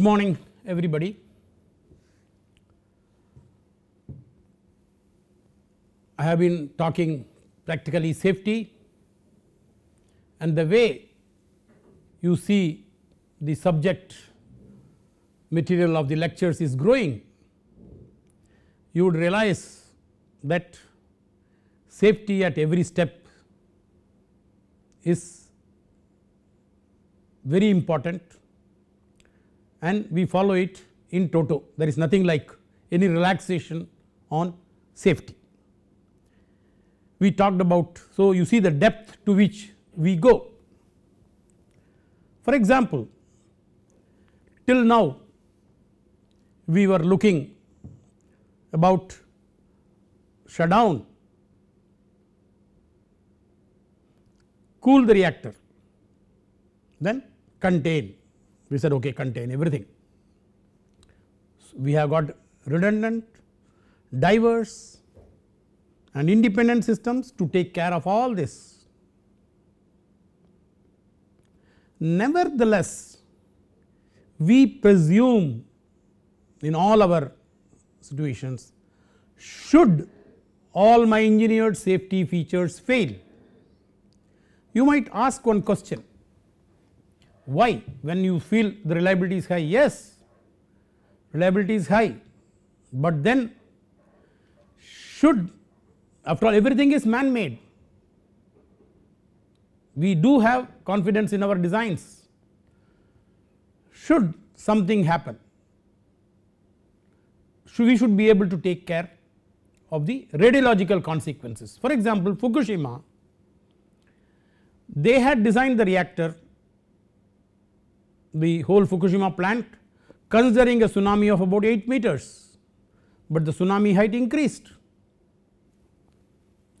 Good morning everybody. I have been talking practically safety and the way you see the subject material of the lectures is growing, you would realize that safety at every step is very important and we follow it in toto there is nothing like any relaxation on safety. We talked about so you see the depth to which we go. For example till now we were looking about shutdown cool the reactor then contain we said okay contain everything. So we have got redundant, diverse and independent systems to take care of all this. Nevertheless, we presume in all our situations should all my engineered safety features fail. You might ask one question why? When you feel the reliability is high, yes, reliability is high, but then should after all everything is man made. We do have confidence in our designs. Should something happen, should we should be able to take care of the radiological consequences. For example, Fukushima, they had designed the reactor the whole Fukushima plant considering a tsunami of about 8 meters, but the tsunami height increased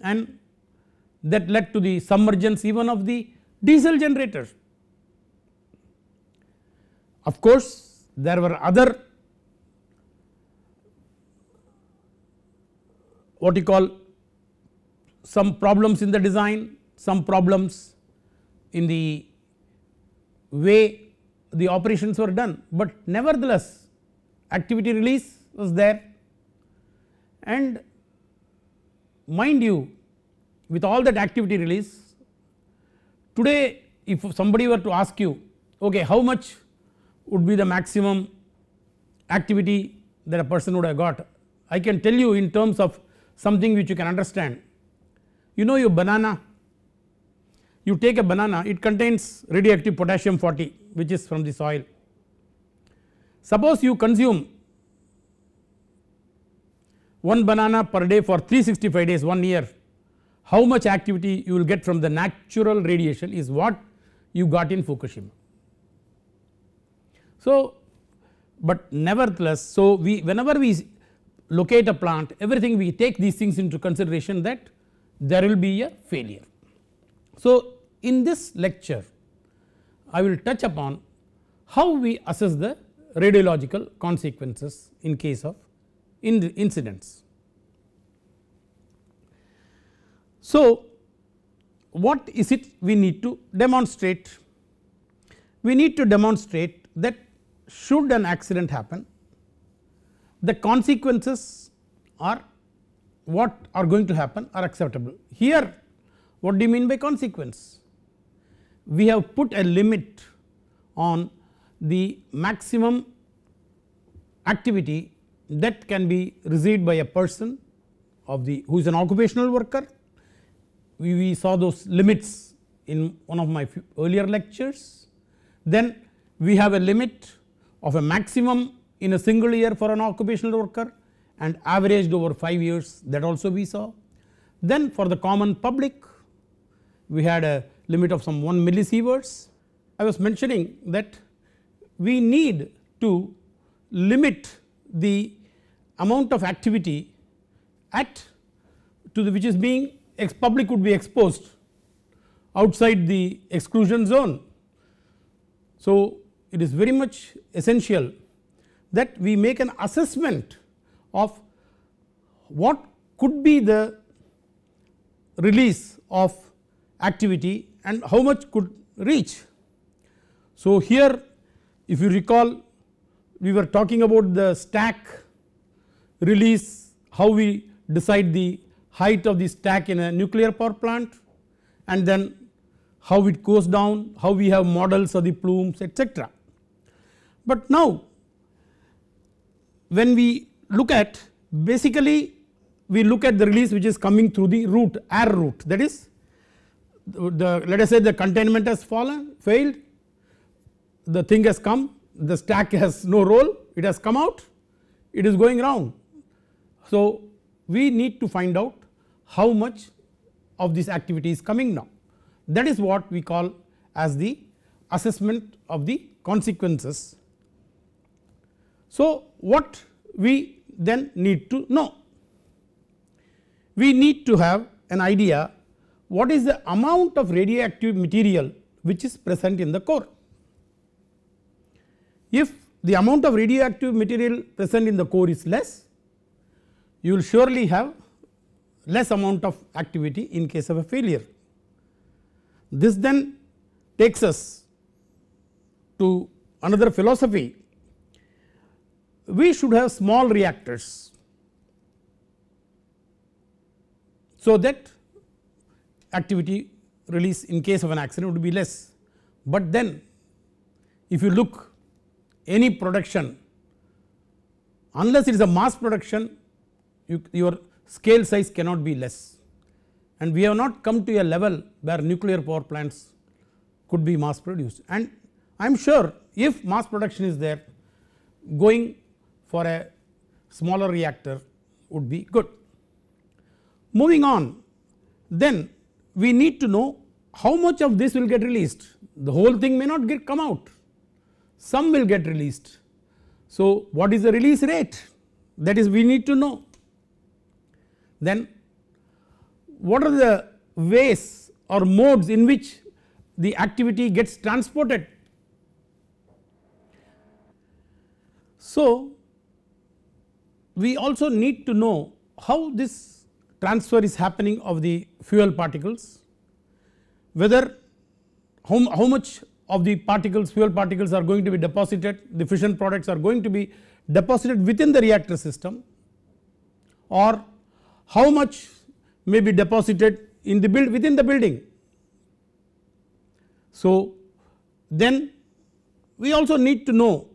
and that led to the submergence even of the diesel generator. Of course, there were other what you call some problems in the design, some problems in the way the operations were done, but nevertheless activity release was there and mind you with all that activity release today if somebody were to ask you okay how much would be the maximum activity that a person would have got I can tell you in terms of something which you can understand you know your banana you take a banana it contains radioactive potassium 40 which is from the soil. Suppose you consume one banana per day for 365 days one year how much activity you will get from the natural radiation is what you got in Fukushima. So, but nevertheless so we whenever we locate a plant everything we take these things into consideration that there will be a failure. So, in this lecture I will touch upon how we assess the radiological consequences in case of incidents. So, what is it we need to demonstrate? We need to demonstrate that should an accident happen, the consequences are what are going to happen are acceptable. Here what do you mean by consequence? we have put a limit on the maximum activity that can be received by a person of the who is an occupational worker. We, we saw those limits in one of my earlier lectures. Then we have a limit of a maximum in a single year for an occupational worker and averaged over 5 years that also we saw. Then for the common public we had a limit of some 1 millisieverts. I was mentioning that we need to limit the amount of activity at to the which is being ex public would be exposed outside the exclusion zone. So, it is very much essential that we make an assessment of what could be the release of activity and how much could reach. So, here if you recall we were talking about the stack release how we decide the height of the stack in a nuclear power plant and then how it goes down, how we have models of the plumes etc. But now when we look at basically we look at the release which is coming through the root air route that is the let us say the containment has fallen failed the thing has come the stack has no role it has come out it is going wrong. So we need to find out how much of this activity is coming now that is what we call as the assessment of the consequences. So what we then need to know we need to have an idea what is the amount of radioactive material which is present in the core. If the amount of radioactive material present in the core is less, you will surely have less amount of activity in case of a failure. This then takes us to another philosophy. We should have small reactors so that activity release in case of an accident would be less. But then if you look any production unless it is a mass production you, your scale size cannot be less and we have not come to a level where nuclear power plants could be mass produced and I am sure if mass production is there going for a smaller reactor would be good. Moving on then we need to know how much of this will get released the whole thing may not get come out some will get released. So what is the release rate that is we need to know then what are the ways or modes in which the activity gets transported. So we also need to know how this transfer is happening of the fuel particles, whether how, how much of the particles fuel particles are going to be deposited the fission products are going to be deposited within the reactor system or how much may be deposited in the build within the building. So then we also need to know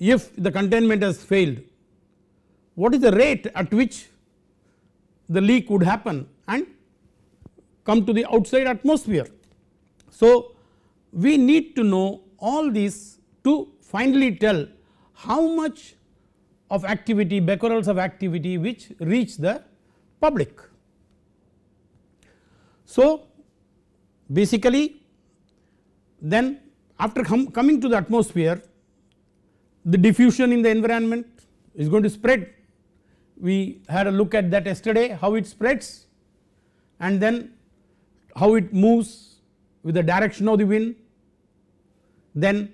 if the containment has failed what is the rate at which the leak would happen and come to the outside atmosphere. So, we need to know all these to finally tell how much of activity becquerels of activity which reach the public. So, basically then after com coming to the atmosphere the diffusion in the environment is going to spread we had a look at that yesterday how it spreads and then how it moves with the direction of the wind then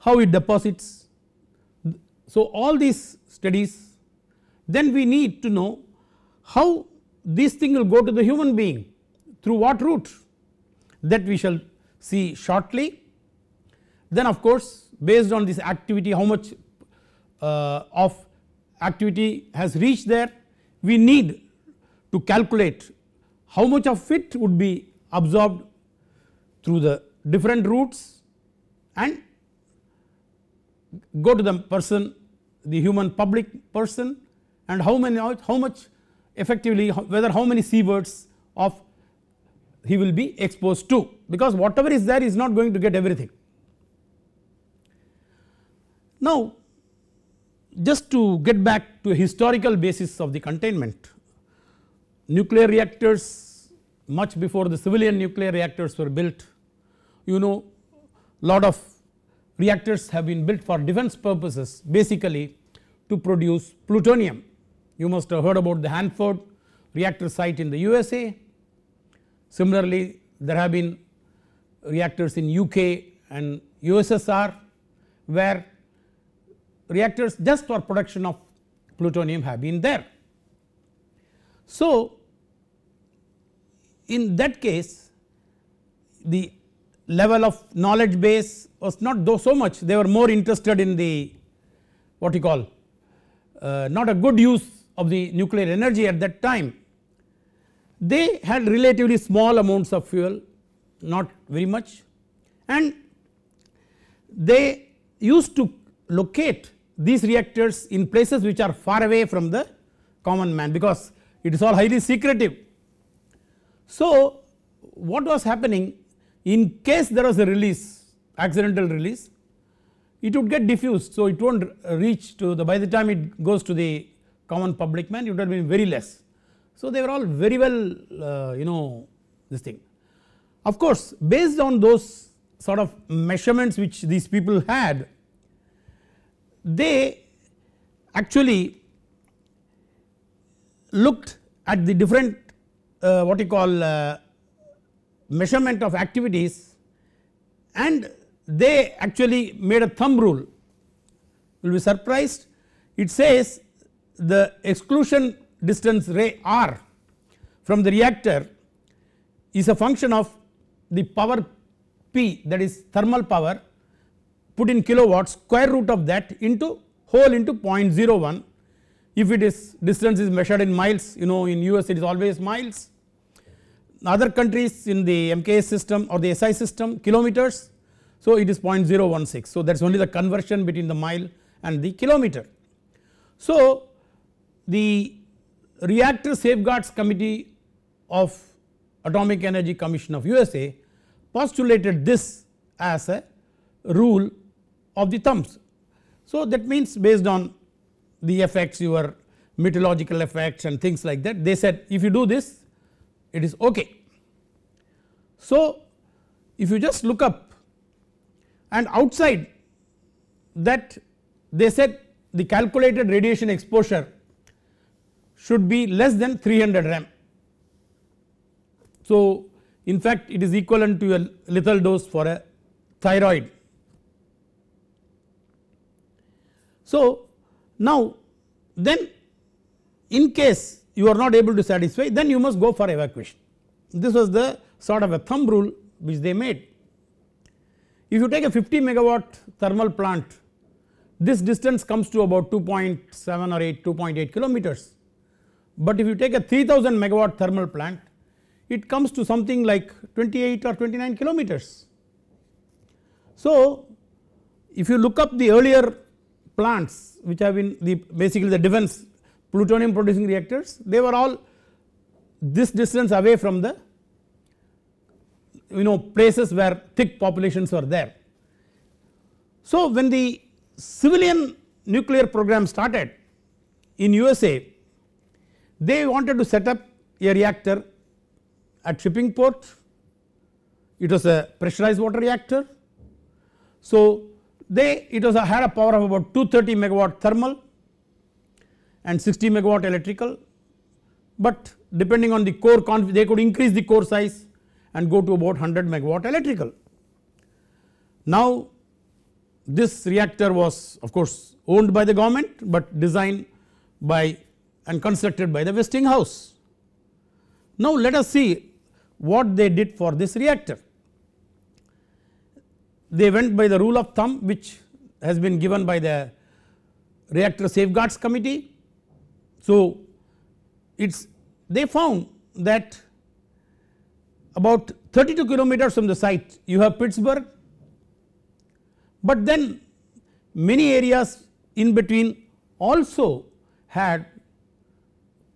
how it deposits. So, all these studies then we need to know how this thing will go to the human being through what route that we shall see shortly. Then of course based on this activity how much uh, of activity has reached there we need to calculate how much of it would be absorbed through the different routes and go to the person the human public person and how many how much effectively whether how many sieverts of he will be exposed to because whatever is there is not going to get everything. Now just to get back to a historical basis of the containment nuclear reactors much before the civilian nuclear reactors were built you know lot of reactors have been built for defense purposes basically to produce plutonium you must have heard about the Hanford reactor site in the USA similarly there have been reactors in UK and USSR where reactors just for production of plutonium have been there. So, in that case the level of knowledge base was not though so much they were more interested in the what you call uh, not a good use of the nuclear energy at that time. They had relatively small amounts of fuel not very much and they used to locate these reactors in places which are far away from the common man because it is all highly secretive. So, what was happening in case there was a release accidental release it would get diffused. So, it will not reach to the by the time it goes to the common public man it would have been very less. So, they were all very well uh, you know this thing. Of course, based on those sort of measurements which these people had they actually looked at the different uh, what you call uh, measurement of activities and they actually made a thumb rule you will be surprised it says the exclusion distance ray R from the reactor is a function of the power P that is thermal power put in kilowatt square root of that into whole into 0.01 if it is distance is measured in miles you know in US it is always miles other countries in the MKS system or the SI system kilometers so it is 0.016 so that is only the conversion between the mile and the kilometer. So the reactor safeguards committee of Atomic Energy Commission of USA postulated this as a rule of the thumbs. So that means based on the effects your meteorological effects and things like that they said if you do this it is okay. So if you just look up and outside that they said the calculated radiation exposure should be less than 300 rem. So in fact it is equivalent to a lethal dose for a thyroid So, now then in case you are not able to satisfy then you must go for evacuation this was the sort of a thumb rule which they made. If you take a 50 megawatt thermal plant this distance comes to about 2.7 or 8 2.8 kilometers but if you take a 3000 megawatt thermal plant it comes to something like 28 or 29 kilometers. So, if you look up the earlier plants which have been the basically the defense plutonium producing reactors they were all this distance away from the you know places where thick populations were there. So when the civilian nuclear program started in USA they wanted to set up a reactor at shipping port it was a pressurized water reactor. So they it was a, had a power of about 230 megawatt thermal and 60 megawatt electrical, but depending on the core they could increase the core size and go to about 100 megawatt electrical. Now this reactor was of course owned by the government, but designed by and constructed by the Westinghouse. Now let us see what they did for this reactor they went by the rule of thumb which has been given by the reactor safeguards committee. So it's they found that about 32 kilometers from the site you have Pittsburgh but then many areas in between also had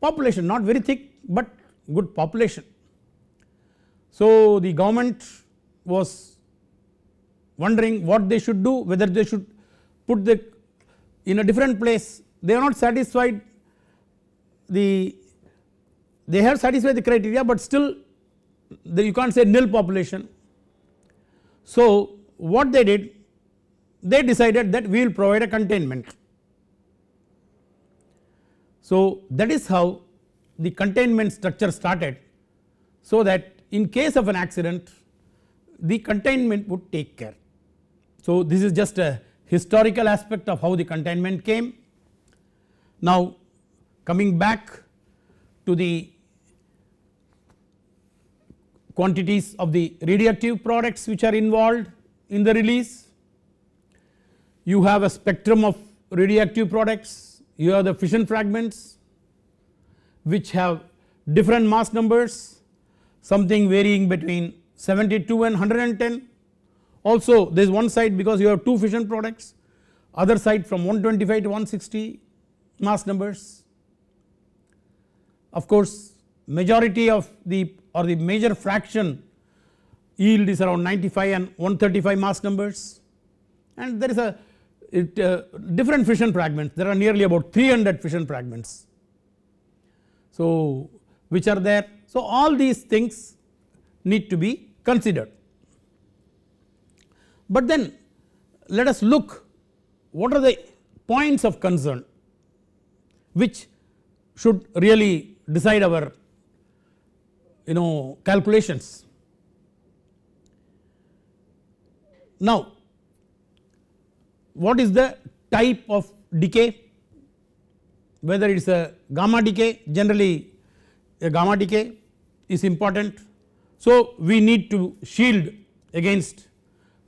population not very thick but good population. So the government was wondering what they should do whether they should put the in a different place they are not satisfied the they have satisfied the criteria but still the, you can't say nil population. So what they did they decided that we will provide a containment. So that is how the containment structure started so that in case of an accident the containment would take care. So, this is just a historical aspect of how the containment came. Now coming back to the quantities of the radioactive products which are involved in the release. You have a spectrum of radioactive products, you have the fission fragments which have different mass numbers something varying between 72 and 110 also there is one side because you have two fission products other side from 125 to 160 mass numbers. Of course majority of the or the major fraction yield is around 95 and 135 mass numbers and there is a it, uh, different fission fragments there are nearly about 300 fission fragments. So which are there so all these things need to be considered. But then let us look what are the points of concern which should really decide our you know calculations. Now what is the type of decay whether it is a gamma decay generally a gamma decay is important. So we need to shield against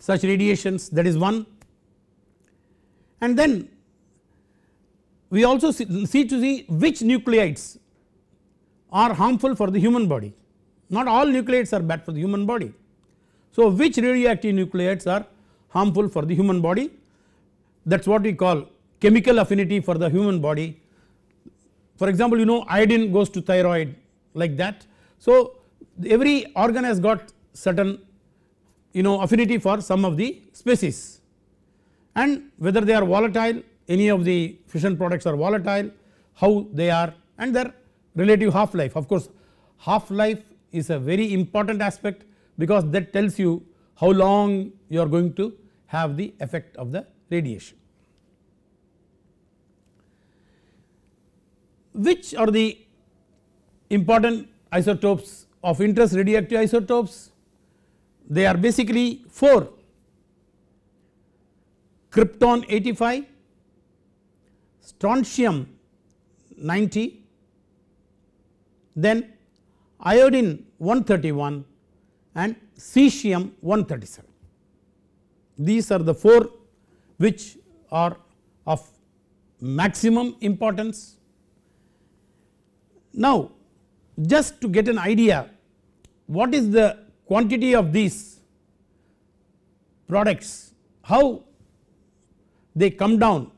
such radiations that is one and then we also see, see to see which nucleides are harmful for the human body not all nucleides are bad for the human body. So which radioactive nucleides are harmful for the human body that is what we call chemical affinity for the human body. For example you know iodine goes to thyroid like that. So every organ has got certain you know affinity for some of the species and whether they are volatile any of the fission products are volatile how they are and their relative half life of course half life is a very important aspect because that tells you how long you are going to have the effect of the radiation. Which are the important isotopes of interest radioactive isotopes they are basically 4 krypton 85, strontium 90, then iodine 131 and cesium 137. These are the 4 which are of maximum importance. Now, just to get an idea what is the quantity of these products how they come down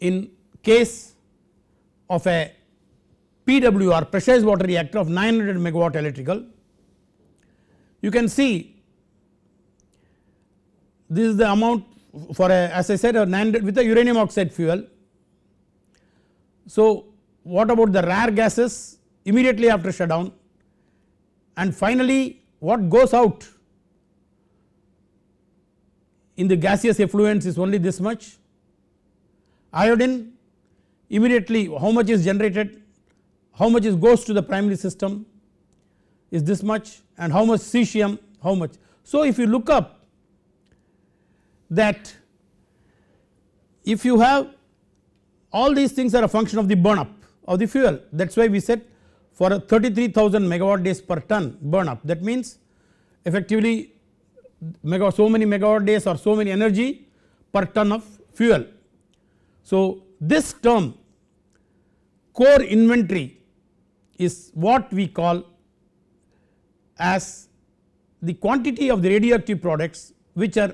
in case of a PWR pressurized water reactor of 900 megawatt electrical. You can see this is the amount for a as I said a 900 with a uranium oxide fuel. So, what about the rare gases immediately after shutdown and finally what goes out in the gaseous effluents is only this much. Iodine immediately how much is generated, how much is goes to the primary system is this much and how much cesium how much. So if you look up that if you have all these things are a function of the burn up of the fuel that is why we said for 33,000 megawatt days per ton burn up. That means effectively mega, so many megawatt days or so many energy per ton of fuel. So, this term core inventory is what we call as the quantity of the radioactive products which are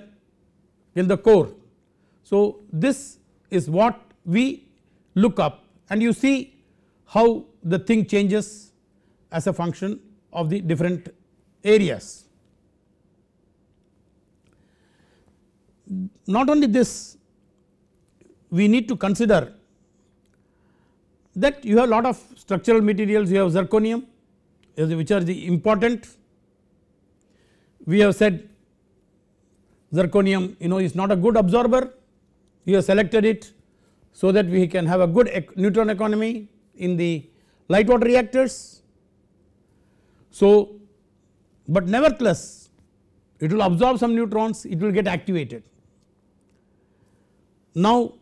in the core. So, this is what we look up and you see how the thing changes as a function of the different areas. Not only this we need to consider that you have lot of structural materials you have zirconium which are the important we have said zirconium you know is not a good absorber you have selected it so that we can have a good neutron economy in the light water reactors. So, but nevertheless it will absorb some neutrons it will get activated. Now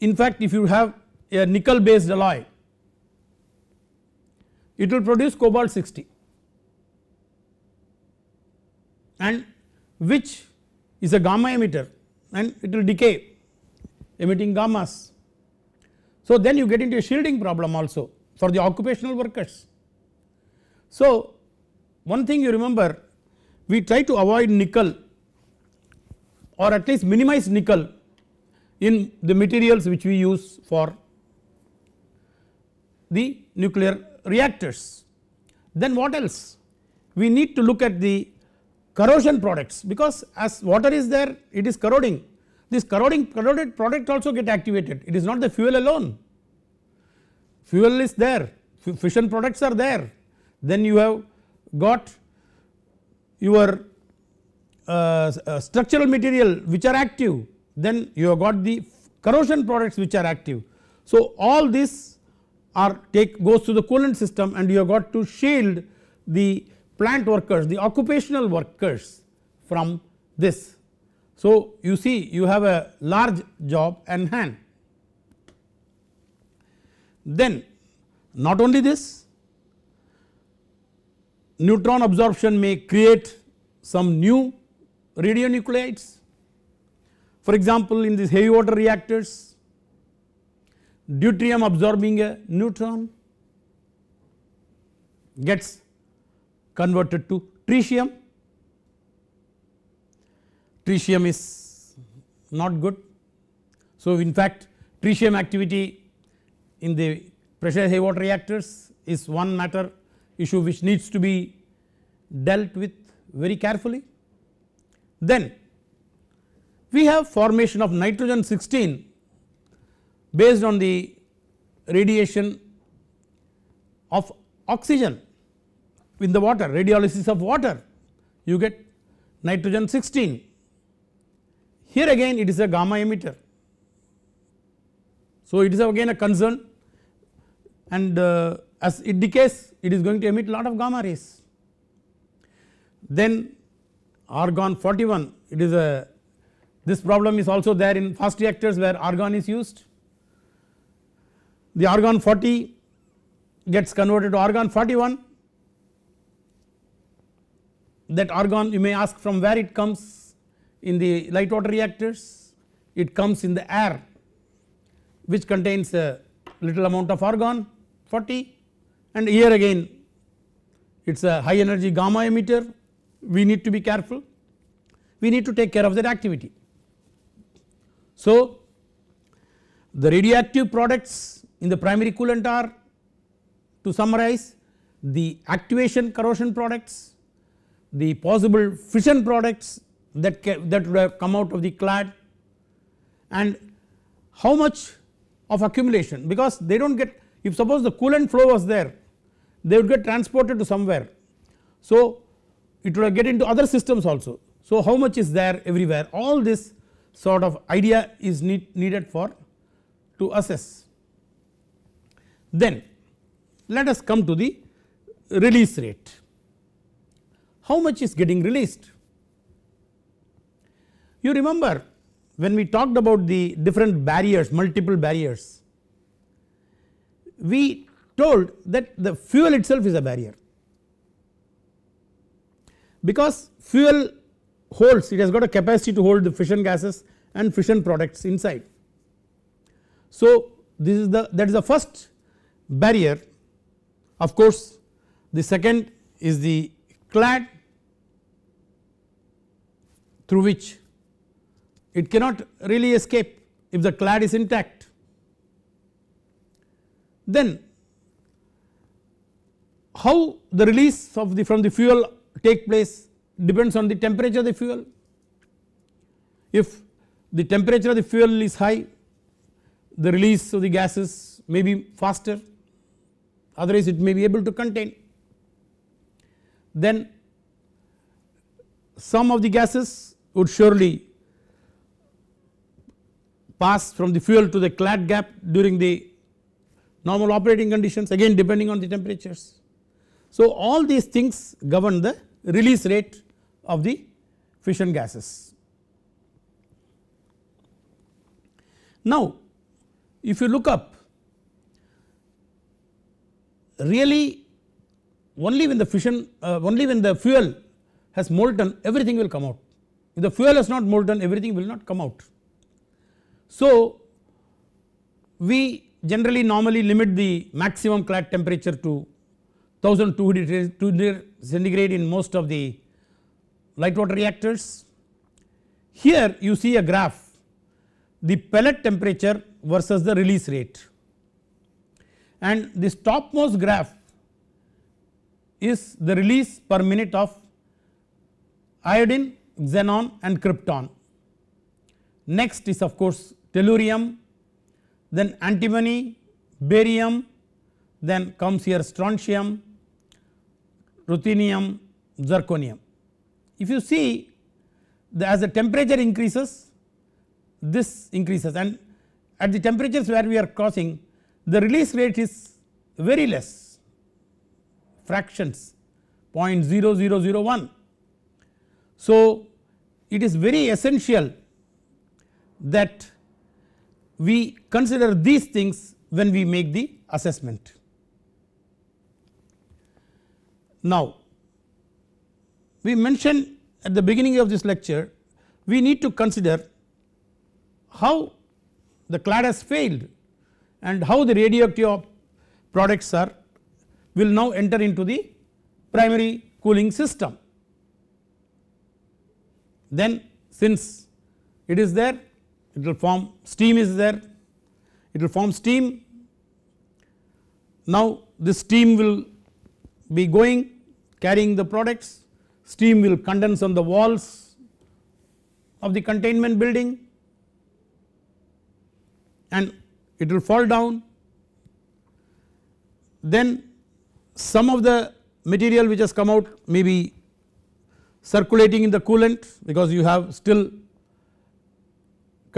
in fact if you have a nickel based alloy it will produce cobalt 60 and which is a gamma emitter and it will decay emitting gammas. So then you get into a shielding problem also for the occupational workers. So, one thing you remember we try to avoid nickel or at least minimize nickel in the materials which we use for the nuclear reactors. Then what else? We need to look at the corrosion products because as water is there it is corroding this corroding corroded product also get activated it is not the fuel alone fuel is there, fission products are there. Then you have got your uh, uh, structural material which are active, then you have got the corrosion products which are active. So all this are take goes to the coolant system and you have got to shield the plant workers, the occupational workers from this. So you see you have a large job and hand. Then not only this neutron absorption may create some new radionuclides. For example, in these heavy water reactors deuterium absorbing a neutron gets converted to tritium. Tritium is not good. So, in fact tritium activity in the pressure water reactors is one matter issue which needs to be dealt with very carefully. Then we have formation of nitrogen 16 based on the radiation of oxygen in the water radiolysis of water you get nitrogen 16 here again it is a gamma emitter so it is again a concern and uh, as it decays it is going to emit lot of gamma rays. Then argon 41 it is a this problem is also there in fast reactors where argon is used. The argon 40 gets converted to argon 41 that argon you may ask from where it comes in the light water reactors it comes in the air which contains a little amount of argon 40 and here again it is a high energy gamma emitter we need to be careful we need to take care of that activity. So the radioactive products in the primary coolant are to summarize the activation corrosion products, the possible fission products that, that would have come out of the clad and how much of accumulation because they do not get if suppose the coolant flow was there they would get transported to somewhere. So it would get into other systems also. So how much is there everywhere all this sort of idea is need, needed for to assess. Then let us come to the release rate. How much is getting released? You remember when we talked about the different barriers multiple barriers we told that the fuel itself is a barrier because fuel holds it has got a capacity to hold the fission gases and fission products inside. So this is the that is the first barrier of course the second is the clad through which it cannot really escape if the clad is intact then how the release of the from the fuel take place depends on the temperature of the fuel. If the temperature of the fuel is high the release of the gases may be faster otherwise it may be able to contain. Then some of the gases would surely pass from the fuel to the clad gap during the normal operating conditions again depending on the temperatures. So all these things govern the release rate of the fission gases. Now if you look up really only when the fission uh, only when the fuel has molten everything will come out if the fuel has not molten everything will not come out. So we generally normally limit the maximum clad temperature to 1200 centigrade in most of the light water reactors. Here you see a graph the pellet temperature versus the release rate and this topmost graph is the release per minute of iodine, xenon and krypton. Next is of course tellurium then antimony, barium, then comes here strontium, ruthenium, zirconium. If you see the, as the temperature increases this increases and at the temperatures where we are crossing the release rate is very less fractions 0.0001. So, it is very essential that we consider these things when we make the assessment. Now we mentioned at the beginning of this lecture we need to consider how the clad has failed and how the radioactive products are will now enter into the primary cooling system. Then since it is there it will form steam is there it will form steam. Now this steam will be going carrying the products steam will condense on the walls of the containment building and it will fall down then some of the material which has come out may be circulating in the coolant because you have still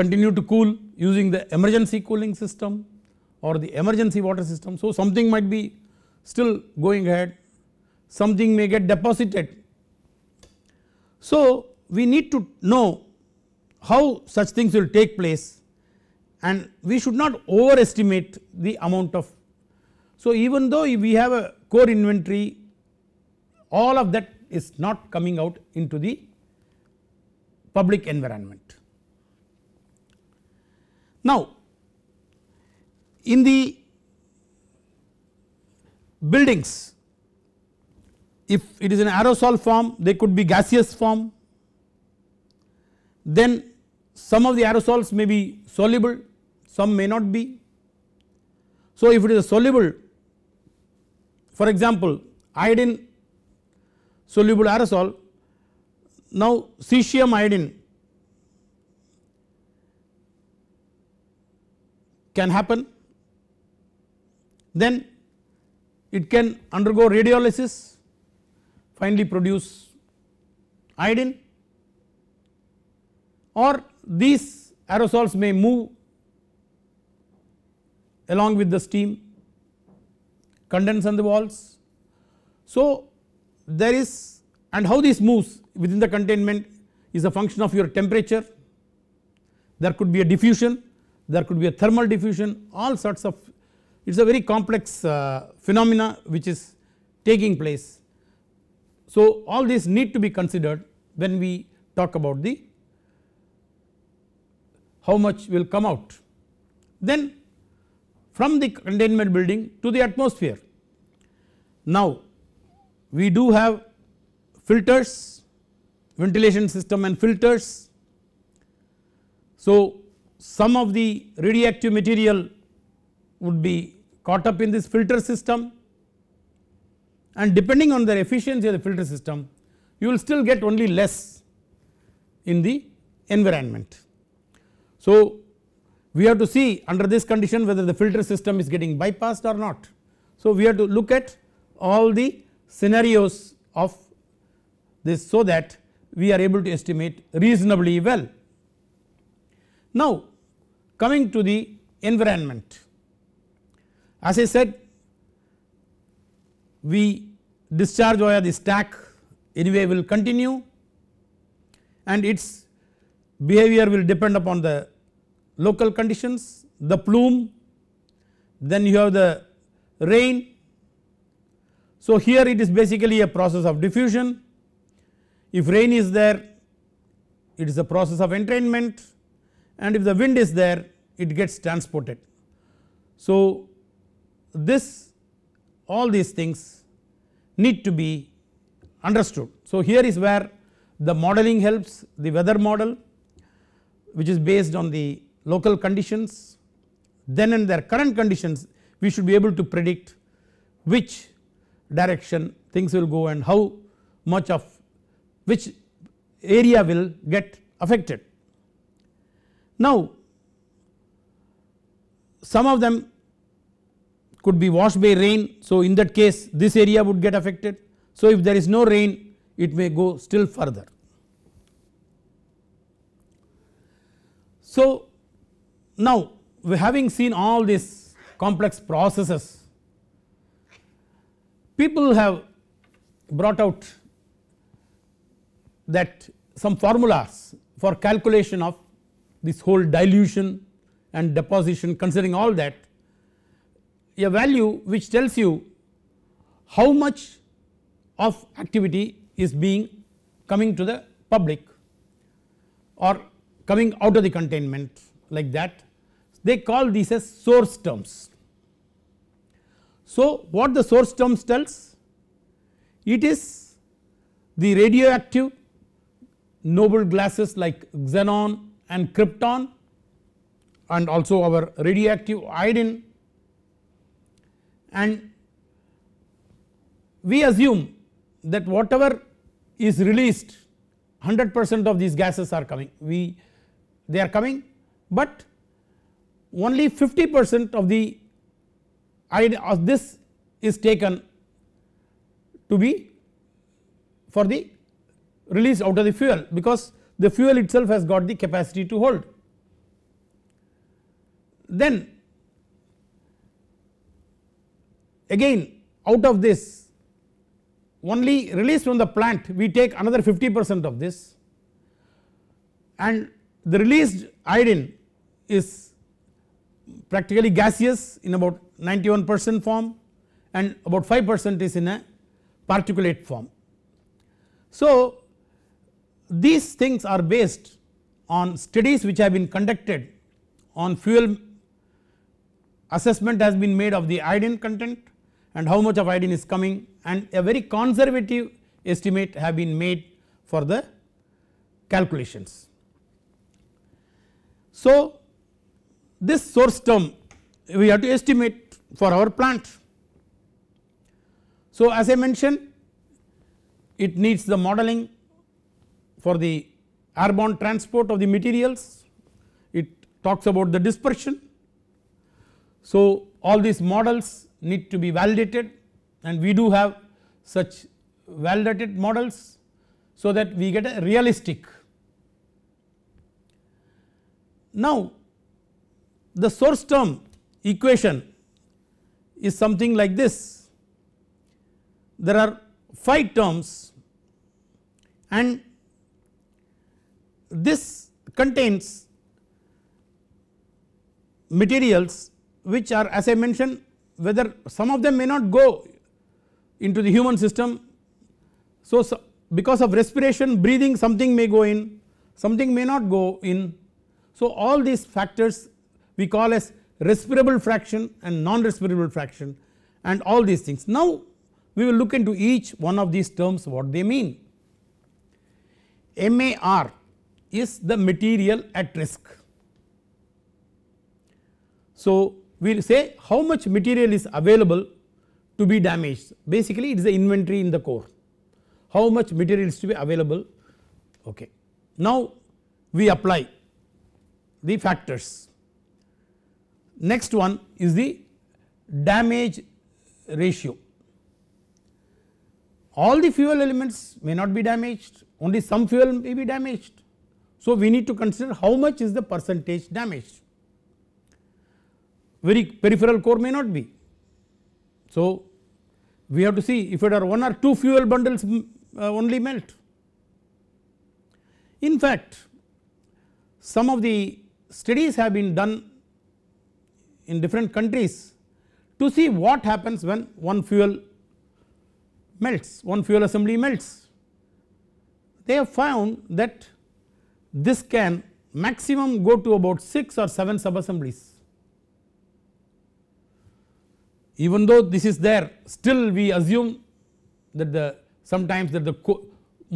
continue to cool using the emergency cooling system or the emergency water system. So, something might be still going ahead, something may get deposited. So, we need to know how such things will take place and we should not overestimate the amount of. So, even though we have a core inventory all of that is not coming out into the public environment. Now, in the buildings, if it is an aerosol form they could be gaseous form, then some of the aerosols may be soluble, some may not be. So, if it is a soluble for example, iodine soluble aerosol, now cesium iodine can happen. Then it can undergo radiolysis finally produce iodine or these aerosols may move along with the steam condense on the walls. So there is and how this moves within the containment is a function of your temperature there could be a diffusion there could be a thermal diffusion all sorts of it is a very complex uh, phenomena which is taking place. So all these need to be considered when we talk about the how much will come out. Then from the containment building to the atmosphere. Now we do have filters ventilation system and filters. So some of the radioactive material would be caught up in this filter system and depending on the efficiency of the filter system you will still get only less in the environment. So, we have to see under this condition whether the filter system is getting bypassed or not. So, we have to look at all the scenarios of this so that we are able to estimate reasonably well. Now, Coming to the environment, as I said we discharge via the stack anyway will continue and its behavior will depend upon the local conditions, the plume, then you have the rain. So, here it is basically a process of diffusion, if rain is there it is a process of entrainment and if the wind is there it gets transported. So this all these things need to be understood. So here is where the modeling helps the weather model which is based on the local conditions then in their current conditions we should be able to predict which direction things will go and how much of which area will get affected. Now some of them could be washed by rain. So, in that case this area would get affected. So, if there is no rain it may go still further. So, now having seen all these complex processes people have brought out that some formulas for calculation of this whole dilution and deposition considering all that a value which tells you how much of activity is being coming to the public or coming out of the containment like that they call these as source terms. So what the source terms tells it is the radioactive noble gases like xenon and krypton and also our radioactive iodine and we assume that whatever is released 100 percent of these gases are coming we they are coming but only 50 percent of the iodine of this is taken to be for the release out of the fuel because the fuel itself has got the capacity to hold then again out of this only release from the plant we take another 50 percent of this and the released iodine is practically gaseous in about 91 percent form and about 5 percent is in a particulate form. So these things are based on studies which have been conducted on fuel assessment has been made of the iodine content and how much of iodine is coming and a very conservative estimate have been made for the calculations. So, this source term we have to estimate for our plant. So, as I mentioned it needs the modeling for the airborne transport of the materials, it talks about the dispersion so, all these models need to be validated and we do have such validated models so that we get a realistic. Now the source term equation is something like this there are 5 terms and this contains materials which are as I mentioned whether some of them may not go into the human system. So, so because of respiration breathing something may go in something may not go in. So, all these factors we call as respirable fraction and non respirable fraction and all these things. Now, we will look into each one of these terms what they mean. MAR is the material at risk. So, we will say how much material is available to be damaged basically it is the inventory in the core how much material is to be available okay. Now we apply the factors next one is the damage ratio all the fuel elements may not be damaged only some fuel may be damaged. So we need to consider how much is the percentage damaged very peripheral core may not be. So, we have to see if it are one or two fuel bundles mm, uh, only melt. In fact, some of the studies have been done in different countries to see what happens when one fuel melts, one fuel assembly melts. They have found that this can maximum go to about 6 or 7 sub assemblies even though this is there still we assume that the sometimes that the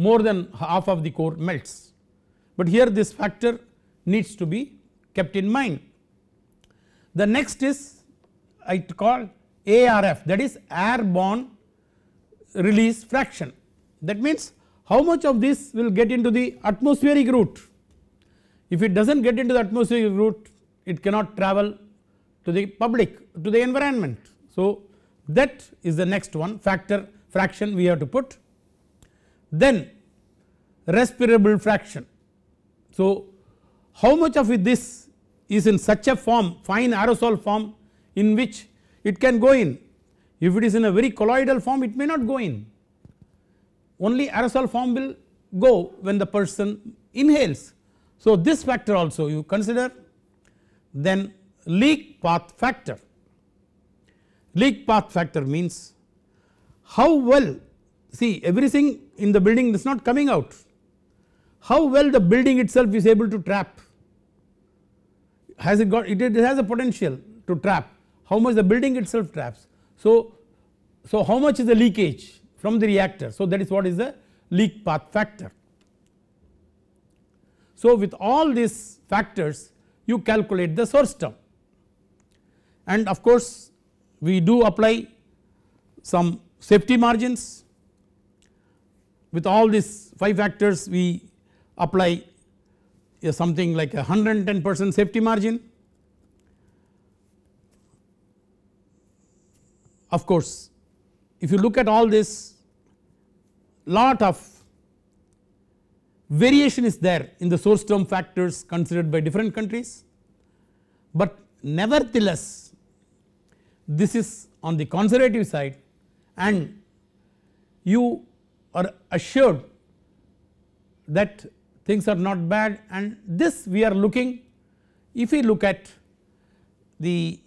more than half of the core melts. But here this factor needs to be kept in mind. The next is I call ARF that is airborne release fraction that means how much of this will get into the atmospheric route. If it does not get into the atmospheric route it cannot travel to the public to the environment so, that is the next one factor fraction we have to put. Then respirable fraction. So, how much of this is in such a form fine aerosol form in which it can go in if it is in a very colloidal form it may not go in only aerosol form will go when the person inhales. So, this factor also you consider then leak path factor leak path factor means how well see everything in the building is not coming out how well the building itself is able to trap has it got it, it has a potential to trap how much the building itself traps so so how much is the leakage from the reactor so that is what is the leak path factor so with all these factors you calculate the source term and of course we do apply some safety margins with all these 5 factors we apply something like a 110 percent safety margin. Of course, if you look at all this lot of variation is there in the source term factors considered by different countries, but nevertheless this is on the conservative side and you are assured that things are not bad and this we are looking if we look at the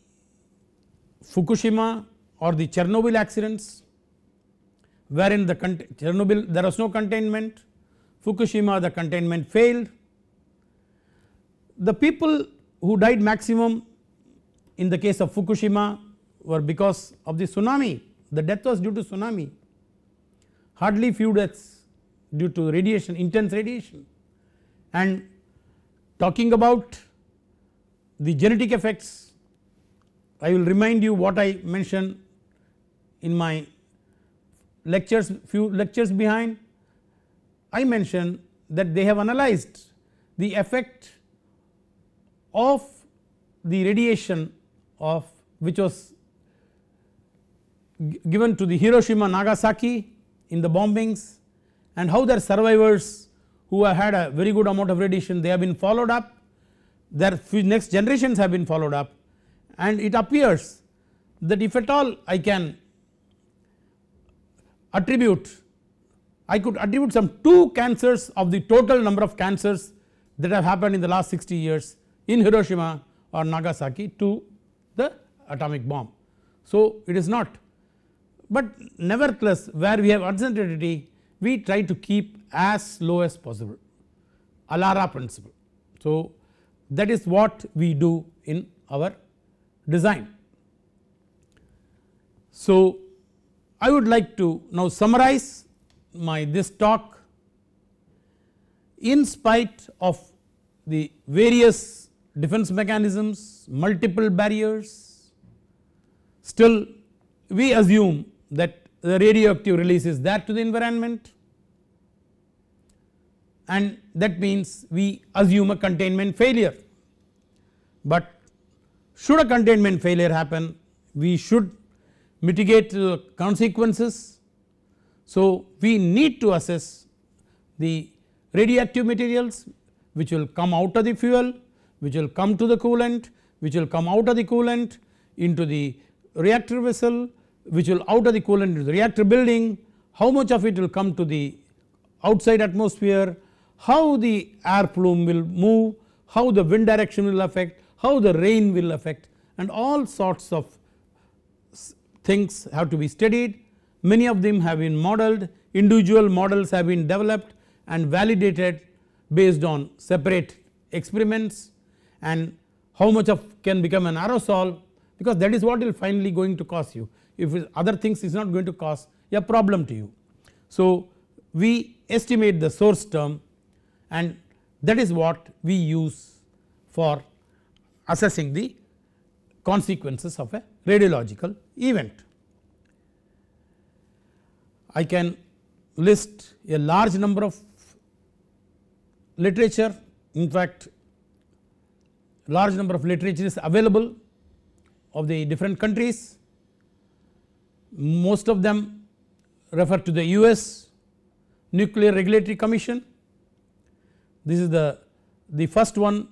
Fukushima or the Chernobyl accidents wherein the Chernobyl there was no containment, Fukushima the containment failed. The people who died maximum in the case of Fukushima were because of the tsunami the death was due to tsunami hardly few deaths due to radiation intense radiation and talking about the genetic effects I will remind you what I mentioned in my lectures few lectures behind I mentioned that they have analyzed the effect of the radiation of which was given to the Hiroshima Nagasaki in the bombings and how their survivors who have had a very good amount of radiation they have been followed up their next generations have been followed up and it appears that if at all I can attribute I could attribute some 2 cancers of the total number of cancers that have happened in the last 60 years in Hiroshima or Nagasaki to the atomic bomb. So, it is not but nevertheless where we have uncertainty we try to keep as low as possible Alara principle. So that is what we do in our design. So I would like to now summarize my this talk in spite of the various defense mechanisms multiple barriers still we assume that the radioactive release is that to the environment and that means we assume a containment failure. But should a containment failure happen we should mitigate the consequences. So, we need to assess the radioactive materials which will come out of the fuel, which will come to the coolant, which will come out of the coolant into the reactor vessel, which will out of the coolant into the reactor building, how much of it will come to the outside atmosphere, how the air plume will move, how the wind direction will affect, how the rain will affect and all sorts of things have to be studied. Many of them have been modeled, individual models have been developed and validated based on separate experiments and how much of can become an aerosol because that is what will finally going to cost you if other things is not going to cause a problem to you. So, we estimate the source term and that is what we use for assessing the consequences of a radiological event. I can list a large number of literature in fact large number of literature is available of the different countries most of them refer to the US Nuclear Regulatory Commission. This is the, the first one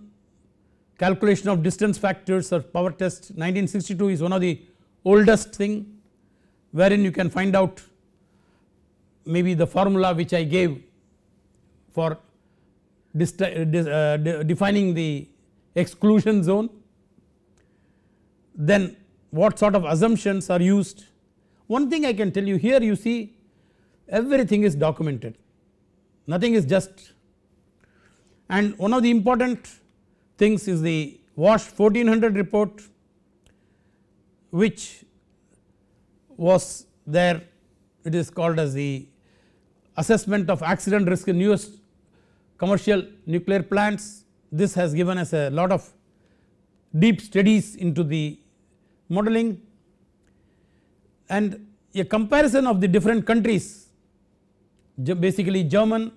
calculation of distance factors or power test 1962 is one of the oldest thing wherein you can find out maybe the formula which I gave for uh, uh, defining the exclusion zone then what sort of assumptions are used one thing I can tell you here you see everything is documented nothing is just and one of the important things is the Wash 1400 report which was there it is called as the assessment of accident risk in newest commercial nuclear plants this has given us a lot of deep studies into the modeling and a comparison of the different countries basically German,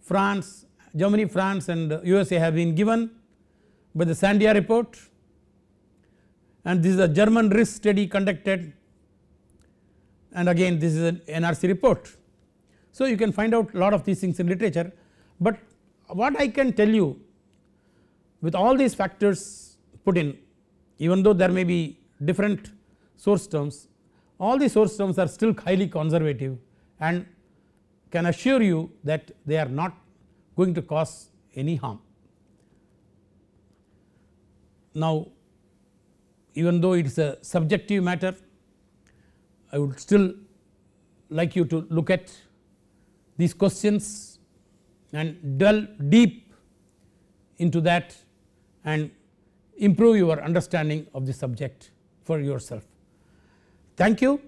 France, Germany, France and USA have been given by the Sandia report and this is a German risk study conducted and again this is an NRC report. So you can find out a lot of these things in literature but what I can tell you with all these factors put in even though there may be different source terms all the source terms are still highly conservative and can assure you that they are not going to cause any harm. Now even though it is a subjective matter I would still like you to look at these questions and delve deep into that and improve your understanding of the subject for yourself. Thank you.